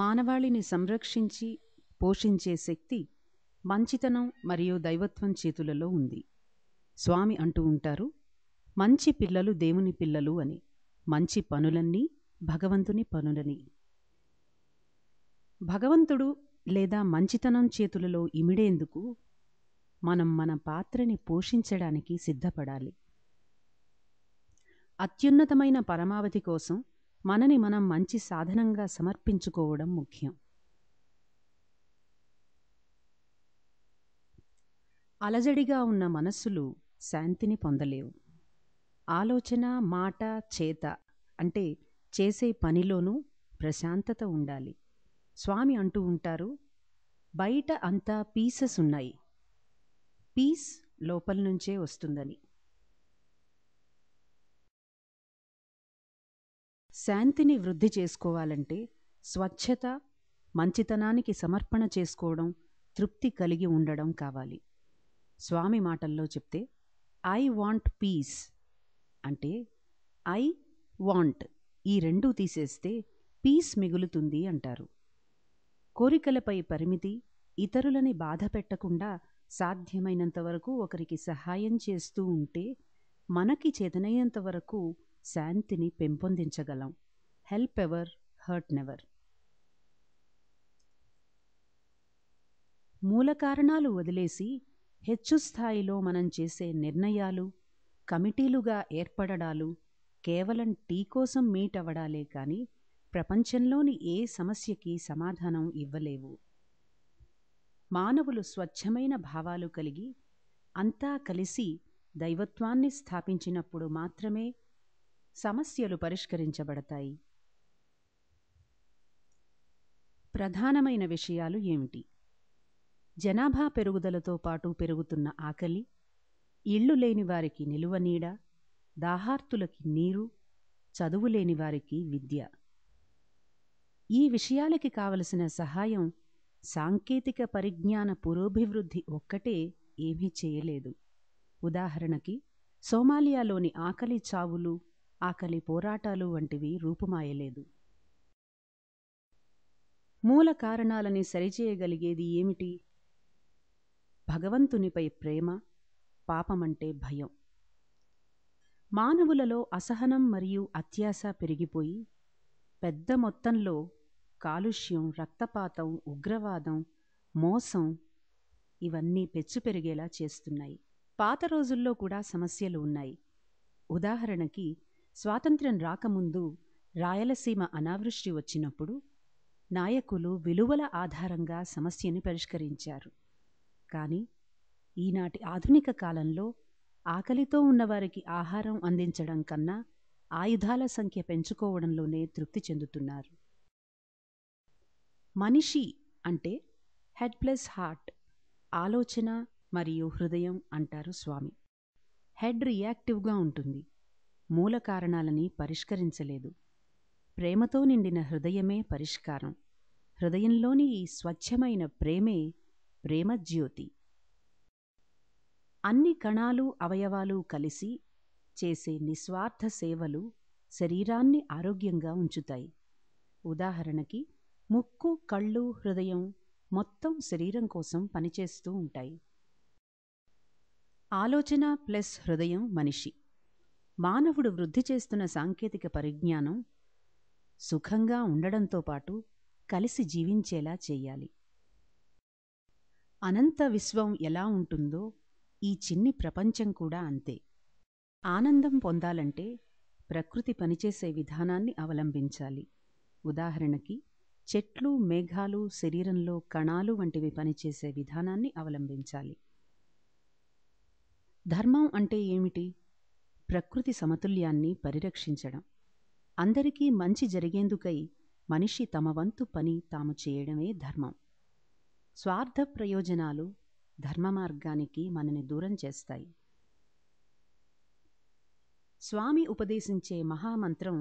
మానవాళిని సంరక్షించి పోషించే శక్తి మంచితనం మరియు దైవత్వం చేతులలో ఉంది స్వామి అంటూ ఉంటారు మంచి పిల్లలు దేవుని పిల్లలు అని మంచి పనులన్నీ భగవంతుని పనులని భగవంతుడు లేదా మంచితనం చేతులలో ఇమిడేందుకు మనం మన పాత్రని పోషించడానికి సిద్ధపడాలి అత్యున్నతమైన పరమావధి కోసం మనని మనం మంచి సాధనంగా సమర్పించుకోవడం ముఖ్యం అలజడిగా ఉన్న మనస్సులు శాంతిని పొందలేవు ఆలోచన మాట చేత అంటే చేసే పనిలోనూ ప్రశాంతత ఉండాలి స్వామి అంటూ ఉంటారు బయట అంతా పీసెస్ ఉన్నాయి పీస్ లోపల నుంచే వస్తుందని శాంతిని వృద్ధి చేసుకోవాలంటే స్వచ్ఛత మంచితనానికి సమర్పణ చేసుకోవడం తృప్తి కలిగి ఉండడం కావాలి స్వామి మాటల్లో చెప్తే ఐ వాంట్ పీస్ అంటే ఐ వాంట్ ఈ రెండూ తీసేస్తే పీస్ మిగులుతుంది అంటారు కోరికలపై పరిమితి ఇతరులని బాధ పెట్టకుండా సాధ్యమైనంత వరకు ఒకరికి సహాయం చేస్తూ ఉంటే మనకి చేతనైనంత వరకు శాంతిని పెంపొందించగలం హెల్ప్ ఎవర్ హర్ట్ నెవర్ మూల కారణాలు వదిలేసి హెచ్చు స్థాయిలో మనం చేసే నిర్ణయాలు కమిటీలుగా ఏర్పడడాలు కేవలం టీ కోసం మీట్ అవ్వడాలే కానీ ప్రపంచంలోని ఏ సమస్యకి సమాధానం ఇవ్వలేవు మానవులు స్వచ్ఛమైన భావాలు కలిగి అంతా కలిసి దైవత్వాన్ని స్థాపించినప్పుడు మాత్రమే సమస్యలు పరిష్కరించబడతాయి ప్రధానమైన విషయాలు ఏమిటి జనాభా పెరుగుదలతో పాటు పెరుగుతున్న ఆకలి ఇళ్ళు లేని వారికి నిలువ నీడ దాహార్తులకి నీరు చదువు వారికి విద్య ఈ విషయాలకి కావలసిన సహాయం సాంకేతిక పరిజ్ఞాన పురోభివృద్ధి ఒక్కటే ఏమీ చేయలేదు ఉదాహరణకి సోమాలియాలోని ఆకలి చావులు ఆకలి పోరాటాలు వంటివి రూపుమాయలేదు మూల కారణాలని సరిచేయగలిగేది ఏమిటి భగవంతునిపై ప్రేమ పాపమంటే భయం మానవులలో అసహనం మరియు అత్యాశ పెరిగిపోయి పెద్ద మొత్తంలో కాలుష్యం రక్తపాతం ఉగ్రవాదం మోసం ఇవన్నీ పెచ్చు పెరిగేలా చేస్తున్నాయి పాత రోజుల్లో కూడా సమస్యలు ఉన్నాయి ఉదాహరణకి స్వాతంత్ర్యం రాకముందు రాయలసీమ అనావృష్టి వచ్చినప్పుడు నాయకులు విలువల ఆధారంగా సమస్యని పరిష్కరించారు కానీ ఈనాటి ఆధునిక కాలంలో ఆకలితో ఉన్నవారికి ఆహారం అందించడం కన్నా ఆయుధాల సంఖ్య పెంచుకోవడంలోనే తృప్తి చెందుతున్నారు మనిషి అంటే హెడ్ ప్లస్ హార్ట్ ఆలోచన మరియు హృదయం అంటారు స్వామి హెడ్ రియాక్టివ్గా ఉంటుంది మూలకారణాలని పరిష్కరించలేదు ప్రేమతో నిండిన హృదయమే పరిష్కారం హృదయంలోని ఈ స్వచ్ఛమైన ప్రేమే ప్రేమజ్యోతి అన్ని కణాలు అవయవాలు కలిసి చేసే నిస్వార్థ సేవలు శరీరాన్ని ఆరోగ్యంగా ఉంచుతాయి ఉదాహరణకి ముక్కు కళ్ళు హృదయం మొత్తం శరీరం కోసం పనిచేస్తూ ఉంటాయి ఆలోచన ప్లస్ హృదయం మనిషి మానవుడు వృద్ధి చేస్తున్న సాంకేతిక పరిజ్ఞానం సుఖంగా ఉండడంతో పాటు కలిసి జీవించేలా చేయాలి అనంత విశ్వం ఎలా ఉంటుందో ఈ చిన్ని ప్రపంచం కూడా అంతే ఆనందం పొందాలంటే ప్రకృతి పనిచేసే విధానాన్ని అవలంబించాలి ఉదాహరణకి చెట్లు మేఘాలు శరీరంలో కణాలు వంటివి పనిచేసే విధానాన్ని అవలంబించాలి ధర్మం అంటే ఏమిటి ప్రకృతి సమతుల్యాన్ని పరిరక్షించడం అందరికీ మంచి జరిగేందుకై మనిషి తమ వంతు పని తాము చేయడమే ధర్మం స్వార్థ ప్రయోజనాలు ధర్మ మార్గానికి మనని దూరం చేస్తాయి స్వామి ఉపదేశించే మహామంత్రం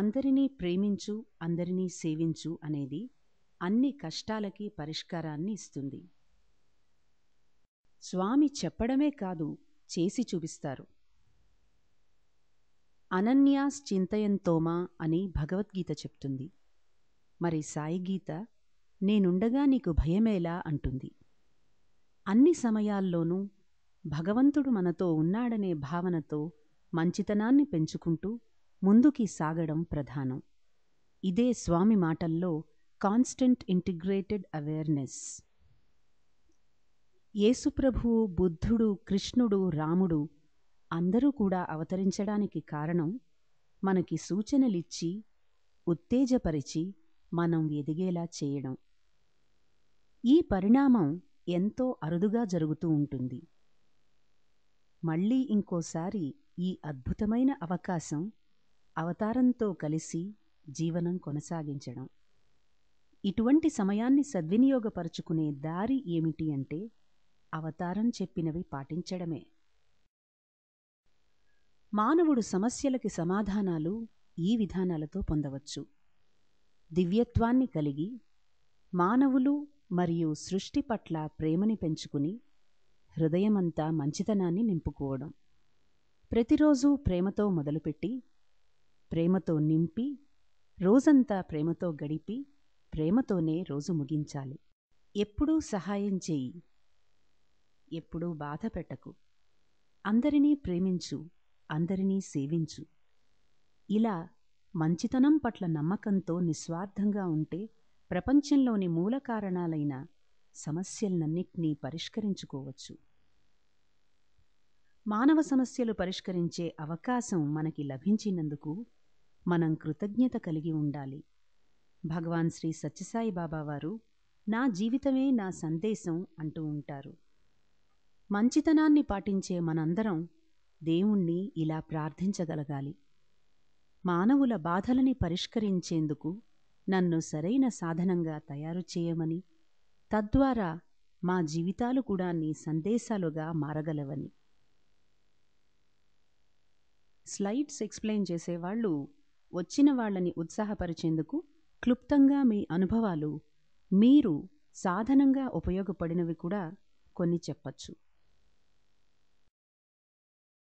అందరినీ ప్రేమించు అందరినీ సేవించు అనేది అన్ని కష్టాలకి పరిష్కారాన్ని ఇస్తుంది స్వామి చెప్పడమే కాదు చేసి చూపిస్తారు అనన్యాస్ చింతయంతోమా అని భగవద్గీత చెప్తుంది మరి సాయి గీత నేనుండగా నీకు భయమేలా అంటుంది అన్ని సమయాల్లోనూ భగవంతుడు మనతో ఉన్నాడనే భావనతో మంచితనాన్ని పెంచుకుంటూ ముందుకి సాగడం ప్రధానం ఇదే స్వామి మాటల్లో కాన్స్టెంట్ ఇంటిగ్రేటెడ్ అవేర్నెస్ యేసుప్రభువు బుద్ధుడు కృష్ణుడు రాముడు అందరూ కూడా అవతరించడానికి కారణం మనకి సూచనలిచ్చి ఉత్తేజపరిచి మనం ఎదిగేలా చేయడం ఈ పరిణామం ఎంతో అరుదుగా జరుగుతూ ఉంటుంది మళ్ళీ ఇంకోసారి ఈ అద్భుతమైన అవకాశం అవతారంతో కలిసి జీవనం కొనసాగించడం ఇటువంటి సమయాన్ని సద్వినియోగపరుచుకునే దారి ఏమిటి అంటే అవతారం చెప్పినవి పాటించడమే మానవుడు సమస్యలకి సమాధానాలు ఈ విధానాలతో పొందవచ్చు దివ్యత్వాన్ని కలిగి మానవులు మరియు సృష్టి పట్ల ప్రేమని పెంచుకుని హృదయమంతా మంచితనాన్ని నింపుకోవడం ప్రతిరోజు ప్రేమతో మొదలుపెట్టి ప్రేమతో నింపి రోజంతా ప్రేమతో గడిపి ప్రేమతోనే రోజు ముగించాలి ఎప్పుడూ సహాయం చేయి ఎప్పుడూ బాధ పెట్టకు అందరినీ ప్రేమించు అందరినీ సేవించు ఇలా మంచితనం పట్ల నమ్మకంతో నిస్వార్థంగా ఉంటే ప్రపంచంలోని మూల కారణాలైన సమస్యలన్నింటినీ పరిష్కరించుకోవచ్చు మానవ సమస్యలు పరిష్కరించే అవకాశం మనకి లభించినందుకు మనం కృతజ్ఞత కలిగి ఉండాలి భగవాన్ శ్రీ సత్యసాయి బాబా వారు నా జీవితమే నా సందేశం అంటూ ఉంటారు మంచితనాన్ని పాటించే మనందరం దేవుణ్ణి ఇలా ప్రార్థించగలగాలి మానవుల బాధలని పరిష్కరించేందుకు నన్ను సరైన సాధనంగా తయారు చేయమని తద్వారా మా జీవితాలు కూడా నీ సందేశాలుగా మారగలవని స్లైడ్స్ ఎక్స్ప్లెయిన్ చేసేవాళ్ళు వచ్చిన వాళ్ళని ఉత్సాహపరిచేందుకు క్లుప్తంగా మీ అనుభవాలు మీరు సాధనంగా ఉపయోగపడినవి కూడా కొన్ని చెప్పచ్చు